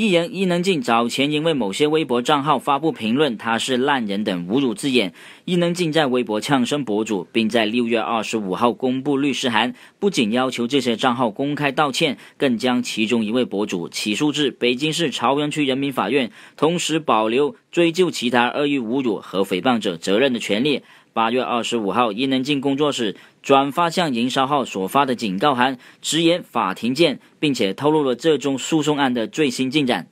艺人伊能静早前因为某些微博账号发布评论，她是烂人等侮辱字眼，伊能静在微博呛声博主，并在六月二十五号公布律师函，不仅要求这些账号公开道歉，更将其中一位博主起诉至北京市朝阳区人民法院，同时保留。追究其他恶意侮辱和诽谤者责任的权利。八月二十五号，伊能静工作室转发向营销号所发的警告函，直言“法庭见”，并且透露了这宗诉讼案的最新进展。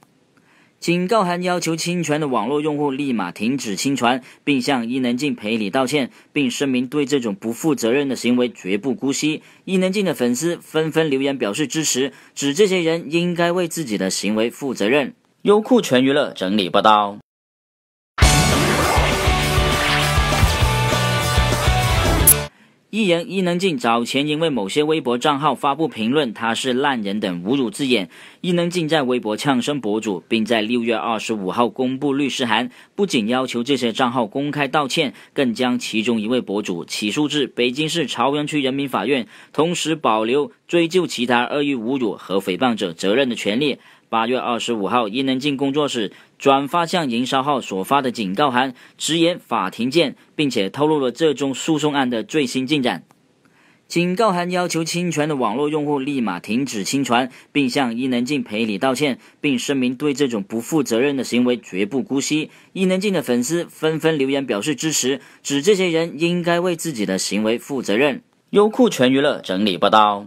警告函要求侵权的网络用户立马停止侵权，并向伊能静赔礼道歉，并声明对这种不负责任的行为绝不姑息。伊能静的粉丝纷纷留言表示支持，指这些人应该为自己的行为负责任。优酷全娱乐整理报道。艺人伊能静早前因为某些微博账号发布评论，她是烂人等侮辱字眼。伊能静在微博呛声博主，并在六月二十五号公布律师函，不仅要求这些账号公开道歉，更将其中一位博主起诉至北京市朝阳区人民法院，同时保留。追究其他恶意侮辱和诽谤者责任的权利。八月二十五号，伊能静工作室转发向营销号所发的警告函，直言“法庭见”，并且透露了这宗诉讼案的最新进展。警告函要求侵权的网络用户立马停止侵权，并向伊能静赔礼道歉，并声明对这种不负责任的行为绝不姑息。伊能静的粉丝纷纷留言表示支持，指这些人应该为自己的行为负责任。优酷全娱乐整理报道。